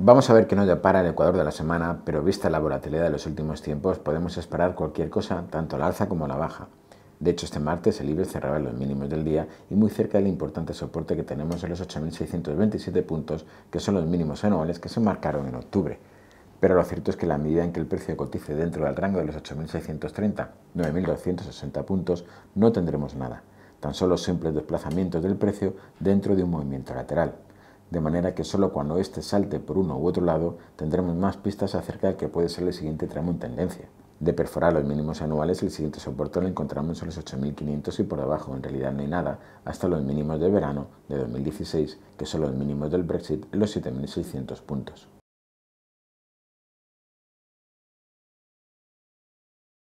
Vamos a ver qué nos depara el Ecuador de la semana, pero vista la volatilidad de los últimos tiempos, podemos esperar cualquier cosa, tanto la alza como la baja. De hecho, este martes el IBEX cerraba los mínimos del día y muy cerca del importante soporte que tenemos en los 8.627 puntos, que son los mínimos anuales que se marcaron en octubre. Pero lo cierto es que la medida en que el precio cotice dentro del rango de los 8.630-9.260 puntos, no tendremos nada, tan solo simples desplazamientos del precio dentro de un movimiento lateral de manera que solo cuando este salte por uno u otro lado tendremos más pistas acerca de que puede ser el siguiente tramo en tendencia. De perforar los mínimos anuales, el siguiente soporte lo encontramos en los 8.500 y por debajo en realidad no hay nada, hasta los mínimos de verano de 2016, que son los mínimos del Brexit en los 7.600 puntos.